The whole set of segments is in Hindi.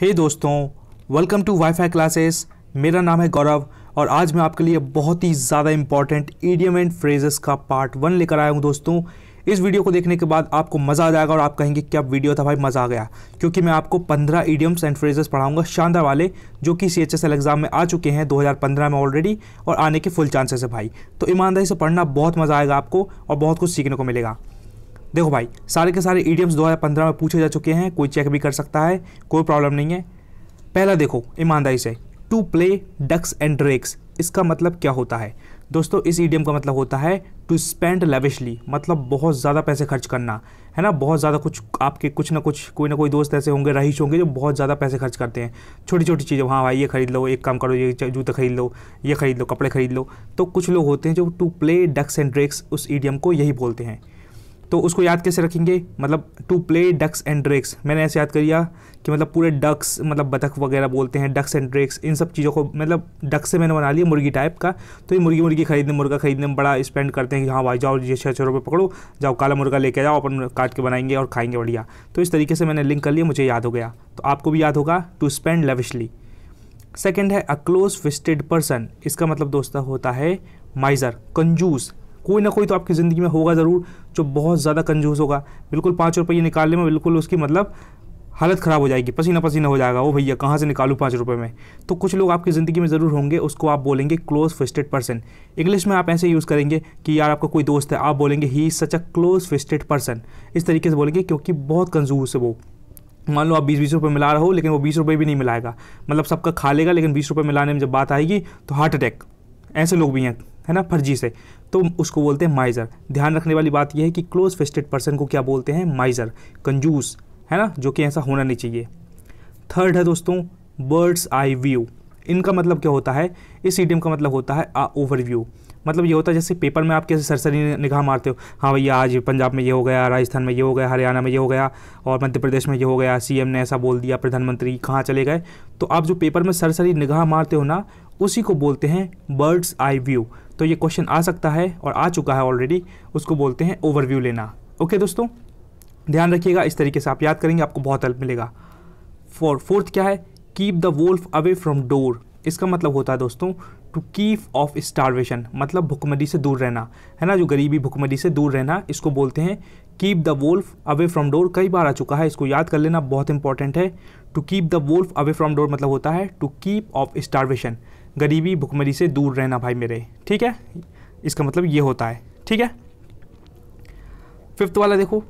हे hey दोस्तों वेलकम टू वाईफाई क्लासेस मेरा नाम है गौरव और आज मैं आपके लिए बहुत ही ज़्यादा इंपॉर्टेंट ईडीएम एंड फ्रेजेस का पार्ट वन लेकर आया हूँ दोस्तों इस वीडियो को देखने के बाद आपको मज़ा आ जाएगा और आप कहेंगे क्या वीडियो था भाई मज़ा आ गया क्योंकि मैं आपको 15 ईडियम्स एंड फ्रेजेस पढ़ाऊंगा शानदार वाले जो कि सी एच एग्ज़ाम में आ चुके हैं 2015 में ऑलरेडी और आने के फुल चांसेस है भाई तो ईमानदारी से पढ़ना बहुत मज़ा आएगा आपको और बहुत कुछ सीखने को मिलेगा देखो भाई सारे के सारे ईडियम्स 2015 में पूछे जा चुके हैं कोई चेक भी कर सकता है कोई प्रॉब्लम नहीं है पहला देखो ईमानदारी से to play ducks and drakes इसका मतलब क्या होता है दोस्तों इस ईडियम का मतलब होता है टू स्पेंड लेविशली मतलब बहुत ज़्यादा पैसे खर्च करना है ना बहुत ज़्यादा कुछ आपके कुछ ना कुछ कोई ना कोई दोस्त ऐसे होंगे रहीश होंगे जो बहुत ज़्यादा पैसे खर्च करते हैं छोटी छोटी चीज़ें हाँ भाई ये खरीद लो एक काम करो ये जूते खरीद लो ये खरीद लो कपड़े खरीद लो तो कुछ लोग होते हैं जो to play ducks and drakes उस ईडियम को यही बोलते हैं तो उसको याद कैसे रखेंगे मतलब to play ducks and drakes मैंने ऐसे याद कर लिया कि मतलब पूरे डक्स मतलब बतख वगैरह बोलते हैं डक्स एंड ड्रेक्स इन सब चीज़ों को मतलब डक से मैंने बना लिया मुर्गी टाइप का तो ये मुर्गी मुर्गी खरीदने मुर्गा खरीदने में बड़ा स्पेंड करते हैं कि हाँ भाई जाओ ये छः छः रुपये पकड़ो जाओ काला मुर्गा लेके जाओ अपन काट के बनाएंगे और खाएंगे बढ़िया तो इस तरीके से मैंने लिंक कर लिया मुझे याद हो गया तो आपको भी याद होगा टू स्पेंड लविशली सेकेंड है अ क्लोज फिस्टेड पर्सन इसका मतलब दोस्त होता है माइजर कंजूस कोई ना कोई तो आपकी ज़िंदगी में होगा ज़रूर जो बहुत ज़्यादा कंजूस होगा बिल्कुल पाँच रुपये निकालने में बिल्कुल उसकी मतलब हालत ख़राब हो जाएगी पसीना पसीना हो जाएगा वो भैया कहाँ से निकालूँ पाँच रुपये में तो कुछ लोग आपकी ज़िंदगी में ज़रूर होंगे उसको आप बोलेंगे क्लोज फिस्टेड पर्सन इंग्लिश में आप ऐसे यूज़ करेंगे कि यार आपका कोई दोस्त है आप बोलेंगे he is such a close fisted person इस तरीके से बोलेंगे क्योंकि बहुत कंजूस है वो मान लो आप बीस बीस रुपये मिला रहे हो लेकिन वो बीस रुपये भी नहीं मिलाएगा मतलब सबका खा लेगा लेकिन बीस रुपये मिलाने में जब बात आएगी तो हार्ट अटैक ऐसे लोग भी हैं है ना फर्जी से तो उसको बोलते हैं माइज़र ध्यान रखने वाली बात यह है कि क्लोज फेस्टेड पर्सन को क्या बोलते हैं माइज़र कंजूस है ना जो कि ऐसा होना नहीं चाहिए थर्ड है दोस्तों बर्ड्स आई व्यू इनका मतलब क्या होता है इस ईडियम का मतलब होता है आ ओवरव्यू मतलब ये होता है जैसे पेपर में आप कैसे सरसरी निगाह मारते हो हाँ भैया आज पंजाब में ये हो गया राजस्थान में ये हो गया हरियाणा में ये हो गया और मध्य प्रदेश में ये हो गया सीएम ने ऐसा बोल दिया प्रधानमंत्री कहाँ चले गए तो आप जो पेपर में सरसरी निगाह मारते हो ना उसी को बोलते हैं बर्ड्स आई व्यू तो ये क्वेश्चन आ सकता है और आ चुका है ऑलरेडी उसको बोलते हैं ओवरव्यू लेना ओके दोस्तों ध्यान रखिएगा इस तरीके से आप याद करेंगे आपको बहुत हेल्प मिलेगा फोर फोर्थ क्या है keep the wolf away from door इसका मतलब होता है दोस्तों टू कीप ऑफ स्टारवेशन मतलब भुखमरी से दूर रहना है ना जो गरीबी भुखमरी से दूर रहना इसको बोलते हैं keep the wolf away from door कई बार आ चुका है इसको याद कर लेना बहुत इंपॉर्टेंट है to keep the wolf away from door मतलब होता है टू कीप ऑफ स्टारवेशन गरीबी भुखमरी से दूर रहना भाई मेरे ठीक है इसका मतलब ये होता है ठीक है फिफ्थ वाला देखो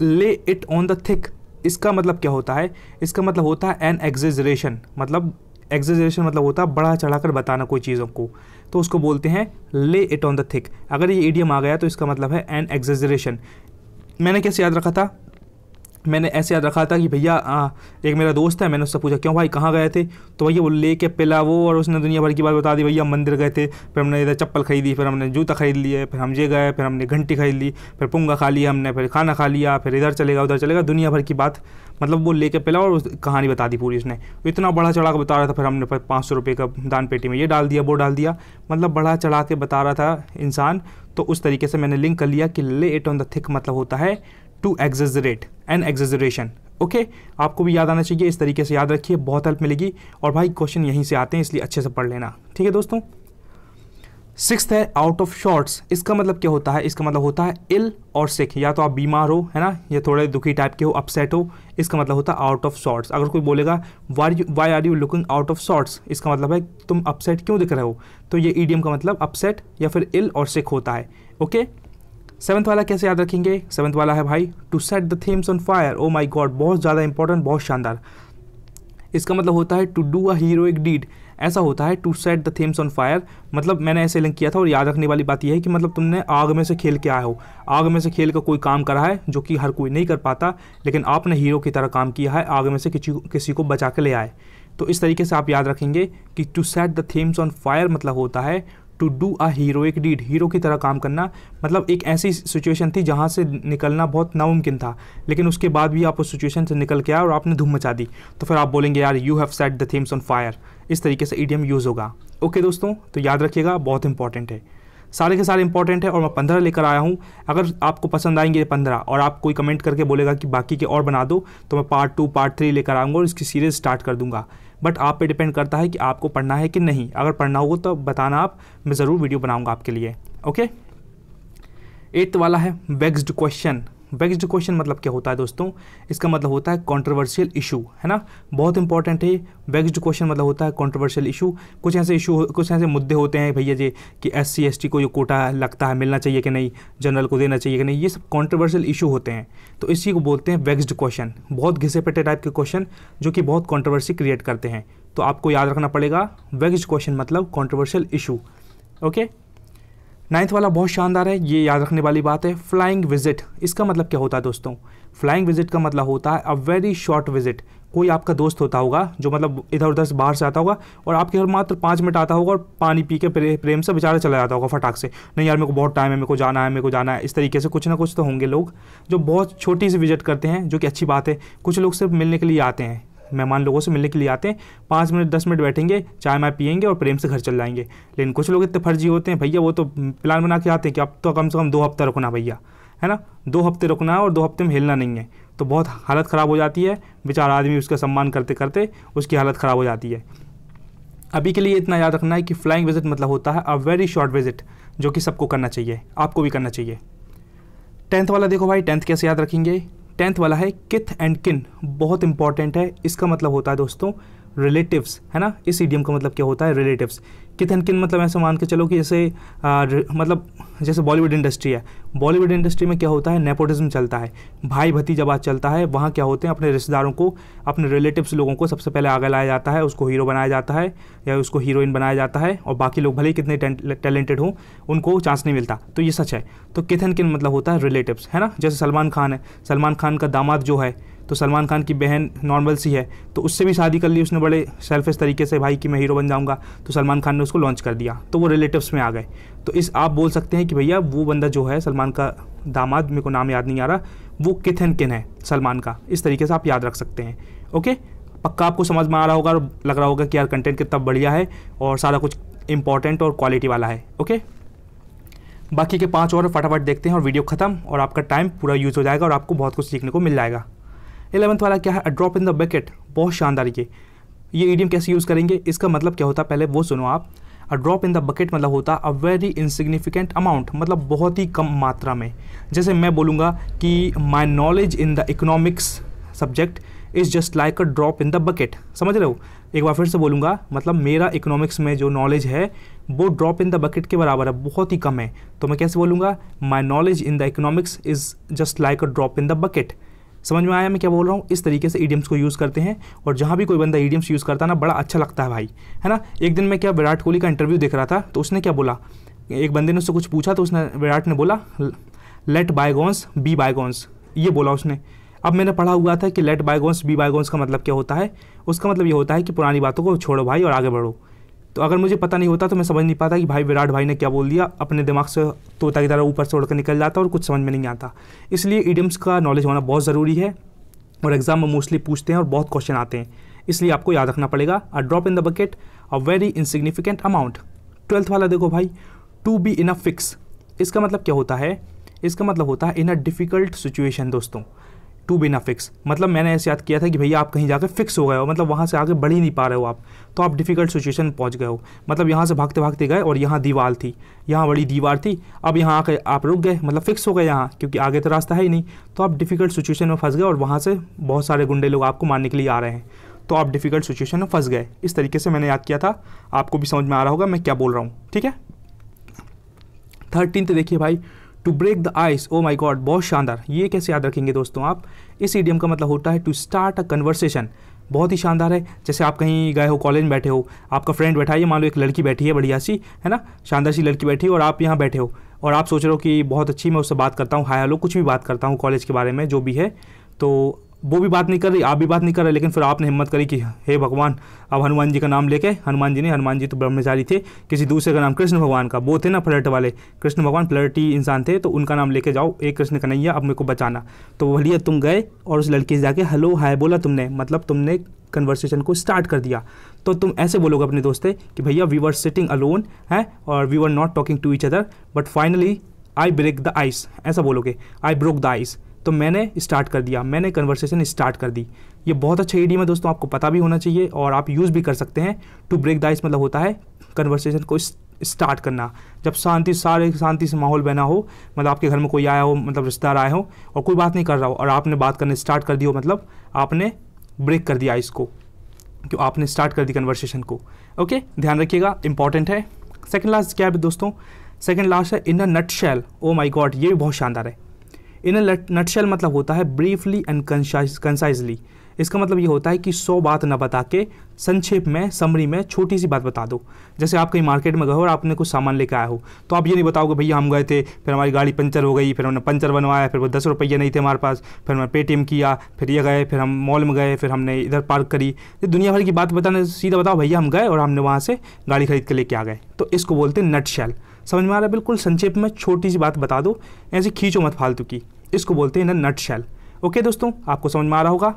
ले इट ऑन द थिक इसका मतलब क्या होता है इसका मतलब होता है एन एग्जेजरेशन मतलब एग्जेजरेशन मतलब होता है बढ़ा चढ़ाकर बताना कोई चीज़ों को तो उसको बोलते हैं ले इट ऑन द थिक अगर ये ईडियम आ गया तो इसका मतलब है एन एग्जेजरेशन मैंने कैसे याद रखा था मैंने ऐसे याद रखा था कि भैया एक मेरा दोस्त है मैंने उससे पूछा क्यों भाई कहाँ गए थे तो भैया वो ले के पिला वो और उसने दुनिया भर की बात बता दी भैया मंदिर गए थे फिर हमने इधर चप्पल खरीदी फिर हमने जूता खरीद लिए फिर हम ये गए फिर हमने घंटी खरीद ली फिर पुंगा खा लिया हमने फिर खाना खा लिया फिर इधर चलेगा उधर चलेगा दुनिया भर की बात मतलब वो लेके पिला और कहानी बता दी पूरी उसने इतना बड़ा चढ़ा के बता रहा था फिर हमने पाँच सौ रुपये का दान पेटी में ये डाल दिया वो डाल दिया मतलब बढ़ा चढ़ा के बता रहा था इंसान तो उस तरीके से मैंने लिंक कर लिया कि ले इट ऑन द थिक मतलब होता है to exaggerate an exaggeration okay आपको भी याद आना चाहिए इस तरीके से याद रखिए बहुत हेल्प मिलेगी और भाई क्वेश्चन यहीं से आते हैं इसलिए अच्छे से पढ़ लेना ठीक है दोस्तों सिक्स है आउट ऑफ शॉर्ट्स इसका मतलब क्या होता है इसका मतलब होता है इल और सिक या तो आप बीमार हो है ना या थोड़े दुखी टाइप के हो अपसेट हो इसका मतलब होता है आउट ऑफ शॉर्ट्स अगर कोई बोलेगा why why are you looking out of shorts इसका मतलब है तुम अपसेट क्यों दिख रहे हो तो ये ईडीएम का मतलब अपसेट या फिर इल और सिक होता है ओके okay? सेवन्थ वाला कैसे याद रखेंगे सेवन्थ वाला है भाई to set the themes on fire oh my god बहुत ज़्यादा इंपॉर्टेंट बहुत शानदार इसका मतलब होता है टू डू अ एक डीड ऐसा होता है to set the themes on fire मतलब मैंने ऐसे लिंक किया था और याद रखने वाली बात यह है कि मतलब तुमने आग में से खेल के आए हो आग में से खेल कर कोई काम करा है जो कि हर कोई नहीं कर पाता लेकिन आपने हीरो की तरह काम किया है आग में से किसी किसी को बचा के ले आए तो इस तरीके से आप याद रखेंगे कि to set the themes on fire मतलब होता है to do a heroic deed hero की तरह काम करना मतलब एक ऐसी सिचुएशन थी जहाँ से निकलना बहुत नामुमकिन था लेकिन उसके बाद भी आप उस सिचुएशन से निकल के आए और आपने धूम मचा दी तो फिर आप बोलेंगे यार you have set the themes on fire इस तरीके से ईडीएम यूज़ होगा ओके दोस्तों तो याद रखिएगा बहुत इंपॉर्टेंट है सारे के सारे इंपॉर्टेंट है और मैं पंद्रह लेकर आया हूँ अगर आपको पसंद आएंगे ये पंद्रह और आप कोई कमेंट करके बोलेगा कि बाकी के और बना दो तो मैं पार्ट टू पार्ट थ्री लेकर आऊँगा और इसकी सीरीज़ स्टार्ट कर दूंगा बट आप पे डिपेंड करता है कि आपको पढ़ना है कि नहीं अगर पढ़ना होगा तो बताना आप मैं ज़रूर वीडियो बनाऊंगा आपके लिए ओके एट्थ वाला है वेक्स्ड क्वेश्चन वेक्स्ड क्वेश्चन मतलब क्या होता है दोस्तों इसका मतलब होता है कॉन्ट्रोवर्शियल इशू है ना बहुत इंपॉर्टेंट है वेक्स्ड क्वेश्चन मतलब होता है कॉन्ट्रोवर्शियल इशू कुछ ऐसे इशू कुछ ऐसे मुद्दे होते हैं भैया जी कि एस सी को जो कोटा लगता है मिलना चाहिए कि नहीं जनरल को देना चाहिए कि नहीं ये सब कॉन्ट्रोवर्शियल इशू होते हैं तो इसी को बोलते हैं वेक्स्ड क्वेश्चन बहुत घिसे पेटे टाइप के क्वेश्चन जो कि बहुत कॉन्ट्रोवर्सी क्रिएट करते हैं तो आपको याद रखना पड़ेगा वेक्स्ड क्वेश्चन मतलब कॉन्ट्रोवर्शियल इशू ओके नाइन्थ वाला बहुत शानदार है ये याद रखने वाली बात है फ्लाइंग विजिट इसका मतलब क्या होता है दोस्तों फ्लाइंग विजिट का मतलब होता है अ वेरी शॉर्ट विजिट कोई आपका दोस्त होता होगा जो मतलब इधर उधर से बाहर से आता होगा और आपके घर मात्र पाँच मिनट आता होगा और पानी पी के प्रे, प्रेम से बेचारा चला जाता होगा फटाक से नहीं यार मेरे को बहुत टाइम है मेरे को जाना है मेरे को जाना है इस तरीके से कुछ ना कुछ तो होंगे लोग जो बहुत छोटी सी विजिट करते हैं जो कि अच्छी बात है कुछ लोग सिर्फ मिलने के लिए आते हैं मेहमान लोगों से मिलने के लिए आते हैं पाँच मिनट दस मिनट बैठेंगे चाय माय पियेंगे और प्रेम से घर चल जाएंगे लेकिन कुछ लोग इतने फर्जी होते हैं भैया वो तो प्लान बना के आते हैं कि अब तो कम से कम दो हफ्ता रुकना भैया है ना दो हफ्ते रुकना है और दो हफ्ते में हिलना नहीं है तो बहुत हालत ख़राब हो जाती है बेचारा आदमी उसका सम्मान करते करते उसकी हालत ख़राब हो जाती है अभी के लिए इतना याद रखना है कि फ्लाइंग विजिट मतलब होता है अ वेरी शॉर्ट विजिट जो कि सबको करना चाहिए आपको भी करना चाहिए टेंथ वाला देखो भाई टेंथ कैसे याद रखेंगे टेंथ वाला है किथ एंड किन बहुत इंपॉर्टेंट है इसका मतलब होता है दोस्तों रिलेटिव्स है ना इस ईडियम का मतलब क्या होता है रिलेटिव्स किथन किन मतलब ऐसे मान के चलो कि जैसे आ, र, मतलब जैसे बॉलीवुड इंडस्ट्री है बॉलीवुड इंडस्ट्री में क्या होता है नेपोटिज्म चलता है भाई आज चलता है वहाँ क्या होते हैं अपने रिश्तेदारों को अपने रिलेटिव्स लोगों को सबसे पहले आगे लाया जाता है उसको हीरो बनाया जाता है या उसको हीरोइन बनाया जाता है और बाकी लोग भले ही कितने टैलेंटेड हों उनको चांस नहीं मिलता तो ये सच है तो किथन किन मतलब होता है रिलेटिव्स है ना जैसे सलमान खान है सलमान खान का दामाद जो है तो सलमान खान की बहन नॉर्मल सी है तो उससे भी शादी कर ली उसने बड़े सेल्फिश तरीके से भाई कि मैं हीरो बन जाऊँगा तो सलमान खान ने उसको लॉन्च कर दिया तो वो रिलेटिव्स में आ गए तो इस आप बोल सकते हैं कि भैया वो बंदा जो है सलमान का दामाद मेरे को नाम याद नहीं आ रहा वो किथ एंड किन है सलमान का इस तरीके से आप याद रख सकते हैं ओके पक्का आपको समझ में आ रहा होगा और लग रहा होगा कि यार कंटेंट कितना बढ़िया है और सारा कुछ इंपॉर्टेंट और क्वालिटी वाला है ओके बाकी के पाँच और फटाफट देखते हैं और वीडियो ख़त्म और आपका टाइम पूरा यूज़ हो जाएगा और आपको बहुत कुछ सीखने को मिल जाएगा इलेवंथ वाला क्या है a drop in the bucket बहुत शानदार ये ये ईडियम कैसे यूज़ करेंगे इसका मतलब क्या होता है पहले वो सुनो आप a drop in the bucket मतलब होता अ वेरी इनसिग्निफिकेंट अमाउंट मतलब बहुत ही कम मात्रा में जैसे मैं बोलूँगा कि my knowledge in the economics subject is just like a drop in the bucket समझ रहे हो एक बार फिर से बोलूँगा मतलब मेरा इकोनॉमिक्स में जो नॉलेज है वो ड्रॉप इन द बकेट के बराबर है बहुत ही कम है तो मैं कैसे बोलूँगा my knowledge in the economics is just like a drop in the bucket समझ में आया मैं क्या बोल रहा हूँ इस तरीके से ईडियम्स को यूज़ करते हैं और जहाँ भी कोई बंदा ईडियम्स यूज़ करता है ना बड़ा अच्छा लगता है भाई है ना एक दिन मैं क्या विराट कोहली का इंटरव्यू देख रहा था तो उसने क्या बोला एक बंदे ने उससे कुछ पूछा तो उसने विराट ने बोला लेट बायगॉन्स बी बायगॉन्स ये बोला उसने अब मैंने पढ़ा हुआ था कि लेट बायगॉन्स बी बायगॉन्स का मतलब क्या होता है उसका मतलब ये होता है कि पुरानी बातों को छोड़ो भाई और आगे बढ़ो तो अगर मुझे पता नहीं होता तो मैं समझ नहीं पाता कि भाई विराट भाई ने क्या बोल दिया अपने दिमाग से तोता की तरह ऊपर से उड़कर निकल जाता और कुछ समझ में नहीं आता इसलिए ईडियम्स का नॉलेज होना बहुत ज़रूरी है और एग्ज़ाम में मोस्टली पूछते हैं और बहुत क्वेश्चन आते हैं इसलिए आपको याद रखना पड़ेगा a drop in the bucket a very insignificant amount twelfth वाला देखो भाई to be in a fix इसका मतलब क्या होता है इसका मतलब होता है इन अ डिफ़िकल्ट सिचुएशन दोस्तों टू बिना फिक्स मतलब मैंने ऐसे याद किया था कि भैया आप कहीं जाकर फिक्स हो गए हो मतलब वहाँ से आगे बढ़ ही नहीं पा रहे हो आप तो आप डिफ़िकल्ट सिचुएशन पहुँच गए हो मतलब यहाँ से भागते भागते गए और यहाँ दीवार थी यहाँ बड़ी दीवार थी अब यहाँ आकर आप रुक गए मतलब फिक्स हो गए यहाँ क्योंकि आगे तो रास्ता है ही नहीं तो आप डिफ़िकल्ट सिचुएशन में फंस गए और वहाँ से बहुत सारे गुंडे लोग आपको मारने के लिए आ रहे हैं तो आप डिफ़िकल्ट सिचुएशन में फंस गए इस तरीके से मैंने याद किया था आपको भी समझ में आ रहा होगा मैं क्या बोल रहा हूँ ठीक है थर्टीन देखिए भाई to break the ice oh my god बहुत शानदार ये कैसे याद रखेंगे दोस्तों आप इस ईडियम का मतलब होता है टू स्टार्ट अ कन्वर्सेशन बहुत ही शानदार है जैसे आप कहीं गए हो कॉलेज में बैठे हो आपका फ्रेंड बैठा है ये मान लो एक लड़की बैठी है बढ़िया सी है ना शानदार सी लड़की बैठी है और आप यहाँ बैठे हो और आप सोच रहे हो कि बहुत अच्छी मैं उससे बात करता हूँ हाय हेलो कुछ भी बात करता हूँ कॉलेज के बारे में जो भी है तो वो भी बात नहीं कर रही आप भी बात नहीं कर रहे लेकिन फिर आपने हिम्मत करी कि हे भगवान अब हनुमान जी का नाम लेके हनुमान जी ने हनुमान जी तो ब्रह्मचारी थे किसी दूसरे का नाम कृष्ण भगवान का वो थे ना फ्लर्ट वाले कृष्ण भगवान फ्लर्टी इंसान थे तो उनका नाम लेके जाओ एक कृष्ण कन्हैया अब मेरे को बचाना तो भलिया तुम गए और उस लड़की से जाके हेलो हाय बोला तुमने मतलब तुमने कन्वर्सेशन को स्टार्ट कर दिया तो तुम ऐसे बोलोगे अपने दोस्त कि भैया वी वर सिटिंग अलोन है और we were not talking to each other but finally I break the ice ऐसा बोलोगे आई ब्रोक द आइस तो मैंने स्टार्ट कर दिया मैंने कन्वर्सेशन स्टार्ट कर दी ये बहुत अच्छा ईडी है दोस्तों आपको पता भी होना चाहिए और आप यूज़ भी कर सकते हैं टू ब्रेक द आइस मतलब होता है कन्वर्सेशन को स्टार्ट करना जब शांति सारे शांति से माहौल बना हो मतलब आपके घर में कोई आया हो मतलब रिश्तेदार आए हो और कोई बात नहीं कर रहा हो और आपने बात करने स्टार्ट कर दी हो मतलब आपने ब्रेक कर दिया इसको क्यों आपने स्टार्ट कर दी कन्वर्सेशन को ओके ध्यान रखिएगा इंपॉर्टेंट है सेकेंड लास्ट क्या है दोस्तों सेकेंड लास्ट है in a nut shell O my God ये भी बहुत शानदार है इन नटशेल मतलब होता है ब्रीफली एंड कंसाइजली इसका मतलब ये होता है कि सौ बात ना बता के संक्षेप में समरी में छोटी सी बात बता दो जैसे आप कहीं मार्केट में गए हो और आपने कुछ सामान लेकर आया हो तो आप ये नहीं बताओगे भैया हम गए थे फिर हमारी गाड़ी पंचर हो गई फिर हमने पंचर बनवाया फिर वो दस रुपये नहीं थे हमारे पास फिर हमने पेटीएम किया फिर ये गए फिर हम मॉल में गए फिर हमने इधर पार्क करी ये दुनिया भर की बात बताने सीधा बताओ भैया हम गए और हमने वहाँ से गाड़ी खरीद के लेके आ गए तो इसको बोलते हैं नटशेल समझ में आ रहा है बिल्कुल संक्षेप में छोटी सी बात बता दो ऐसी खींचो मत फालतू की इसको बोलते हैं नट शैल ओके दोस्तों आपको समझ में आ रहा होगा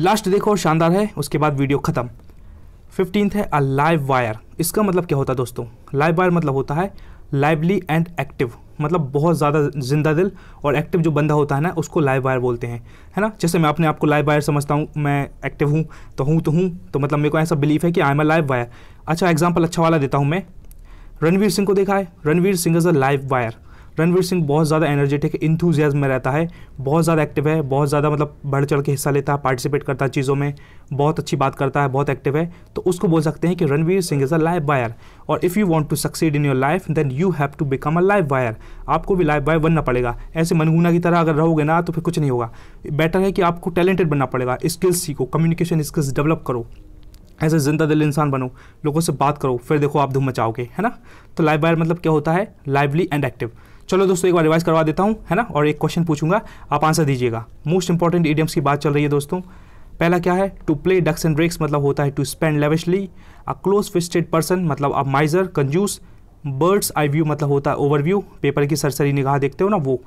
लास्ट देखो और शानदार है उसके बाद वीडियो ख़त्म फिफ्टींथ है अ लाइव वायर इसका मतलब क्या होता है दोस्तों लाइव वायर मतलब होता है लाइवली एंड एक्टिव मतलब बहुत ज़्यादा जिंदा दिल और एक्टिव जो बंदा होता है ना उसको लाइव वायर बोलते हैं है ना जैसे मैं अपने आप को लाइव वायर समझता हूँ मैं एक्टिव हूँ तो हूँ तो हूँ तो मतलब मेरे को ऐसा बिलीफ है कि I am a live wire अच्छा एग्जाम्पल अच्छा वाला देता हूँ मैं रणवीर सिंह को देखा है Ranveer Singh is a live wire Ranveer Singh बहुत ज़्यादा एनर्जेटिक इंथ्यूजियाज में रहता है बहुत ज़्यादा एक्टिव है बहुत ज़्यादा मतलब बढ़ चढ़ के हिस्सा लेता है पार्टिसिपेट करता है चीज़ों में बहुत अच्छी बात करता है बहुत एक्टिव है तो उसको बोल सकते हैं कि Ranveer Singh is a live wire और if you want to succeed in your life then you have to become a live wire आपको भी लाइव वायर बनना पड़ेगा ऐसे मनगुना की तरह अगर रहोगे ना तो फिर कुछ नहीं होगा बेटर है कि आपको टैलेंटेड बनना पड़ेगा स्किल्स सीखो कम्युनिकेशन स्किल्स डेवलप करो ऐसे जिंदा दिल इंसान बनो लोगों से बात करो फिर देखो आप धूम मचाओगे है ना तो लाइव वायर मतलब क्या होता है लाइवली एंड एक्टिव चलो दोस्तों एक बार रिवाइज करवा देता हूँ है ना और एक क्वेश्चन पूछूंगा आप आंसर दीजिएगा मोस्ट इंपॉर्टेंट ईडियम्स की बात चल रही है दोस्तों पहला क्या है to play ducks and drakes मतलब होता है to spend lavishly a close fisted person मतलब अ माइजर कंजूस बर्ड्स आई व्यू मतलब होता है ओवरव्यू पेपर की सरसरी निगाह देखते हो ना वो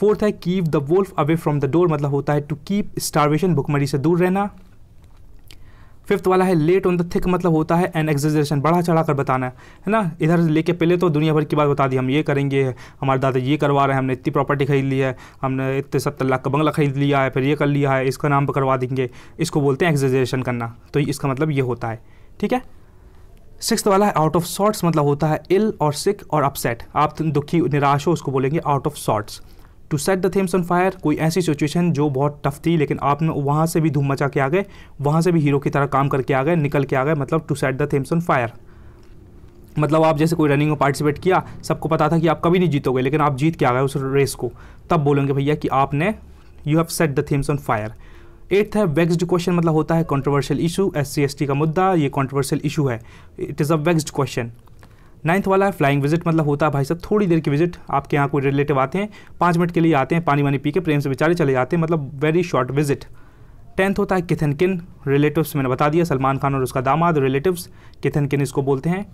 फोर्थ है keep the wolf away from the door मतलब होता है टू कीप स्टारवेशन भुखमरी से दूर रहना फिफ्थ वाला है लेट ऑन द थिक मतलब होता है एन एग्जेजरेशन बढ़ा चढ़ा कर बताना है है ना इधर लेके पहले तो दुनिया भर की बात बता दी हम ये करेंगे हमारे दादा ये करवा रहे हैं हमने इतनी प्रॉपर्टी खरीद ली है हमने इतने सत्तर लाख का बंगला खरीद लिया है फिर ये कर लिया है इसका नाम पर करवा देंगे इसको बोलते हैं एग्जेशन करना तो इसका मतलब ये होता है ठीक है सिक्स वाला है आउट ऑफ शॉर्ट्स मतलब होता है इल और सिक और अपसेट आप दुखी निराश हो उसको बोलेंगे out of shorts to set the Thames on fire कोई ऐसी सिचुएशन जो बहुत टफ थी लेकिन आप वहाँ से भी धूम मचा के आ गए वहाँ से भी हीरो की तरह काम करके आ गए निकल के आ गए मतलब to set the Thames on fire मतलब आप जैसे कोई रनिंग में पार्टिसिपेट किया सबको पता था कि आप कभी नहीं जीतोगे लेकिन आप जीत के आ गए उस रेस को तब बोलेंगे भैया कि आपने you have set the themes on fire eighth है वेक्स्ड क्वेश्चन मतलब होता है कॉन्ट्रोवर्शियल इशू एस सी का मुद्दा ये कॉन्ट्रोवर्शियल इशू है it is a vexed question ninth वाला है फ्लाइंग विजिट मतलब होता है भाई साहब थोड़ी देर की विजिट आपके यहाँ कोई रिलेटिव आते हैं पाँच मिनट के लिए आते हैं पानी वानी पी के प्रेम से बेचारे चले जाते हैं मतलब वेरी शॉर्ट विजिट टेंथ होता है किथन किन रिलेटिव्स मैंने बता दिया सलमान खान और उसका दामाद रिलेटिव्स किथन किन इसको बोलते हैं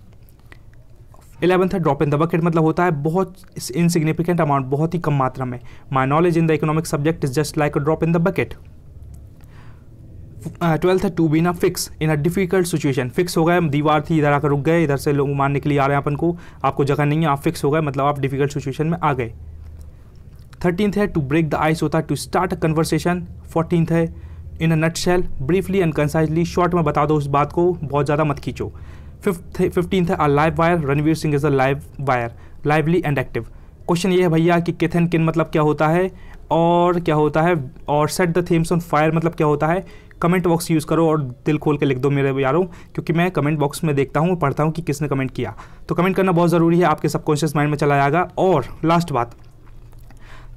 इलेवंथ है ड्रॉप इन द बकेट मतलब होता है बहुत इनसिग्निफिकेंट अमाउंट बहुत ही कम मात्रा में my knowledge in the economic subject is just like a drop in the bucket twelfth है टू बी ना fix in a difficult situation fix हो गए दीवार थी इधर आकर रुक गए इधर से लोग मारने के लिए आ रहे हैं अपन को आपको जगह नहीं है आप फिक्स हो गए मतलब आप डिफिकल्ट सिचुएशन में आ गए थर्टीनथ है टू ब्रेक द आइस होता है to start a conversation fourteenth है in a nutshell briefly and concisely short में बता दो उस बात को बहुत ज़्यादा मत खींचो फिफ्थ फिफ्टींथ है a live wire Ranveer Singh is a live wire lively and active question ये है भैया कि किथ एंड किन मतलब क्या होता है और क्या होता है और set the themes on fire मतलब क्या होता है कमेंट बॉक्स यूज़ करो और दिल खोल के लिख दो मेरे यारों क्योंकि मैं कमेंट बॉक्स में देखता हूँ पढ़ता हूँ कि किसने कमेंट किया तो कमेंट करना बहुत ज़रूरी है आपके सबकॉन्शियस माइंड में चला जाएगा और लास्ट बात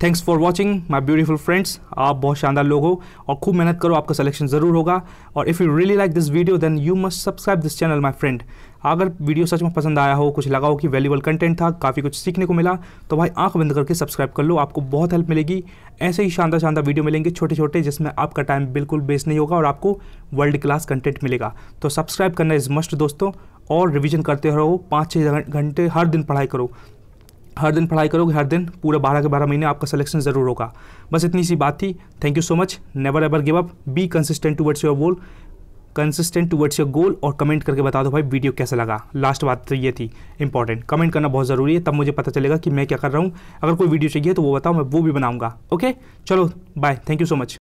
thanks for watching my beautiful friends आप बहुत शानदार लोग हो और खूब मेहनत करो आपका सलेक्शन ज़रूर होगा और if you really like this video then you must subscribe this channel my friend अगर वीडियो सच में पसंद आया हो कुछ लगा हो कि वैल्यूबल कंटेंट था काफ़ी कुछ सीखने को मिला तो भाई आंख बंद करके सब्सक्राइब कर लो आपको बहुत हेल्प मिलेगी ऐसे ही शानदार शानदार वीडियो मिलेंगे छोटे छोटे जिसमें आपका टाइम बिल्कुल वेस्ट नहीं होगा और आपको वर्ल्ड क्लास कंटेंट मिलेगा तो सब्सक्राइब करना इज़ मस्ट दोस्तों और रिविज़न करते रहो पाँच छः घंटे हर दिन पढ़ाई करो हर दिन पढ़ाई करोगे हर दिन पूरे बारह के बारह महीने आपका सिलेक्शन ज़रूर होगा बस इतनी सी बात थी thank you so much never ever give up be consistent towards your goal consistent towards your goal और कमेंट करके बता दो भाई वीडियो कैसा लगा लास्ट बात तो ये थी इंपॉर्टेंट कमेंट करना बहुत ज़रूरी है तब मुझे पता चलेगा कि मैं क्या कर रहा हूँ अगर कोई वीडियो चाहिए तो वो बताओ मैं वो भी बनाऊंगा ओके चलो bye thank you so much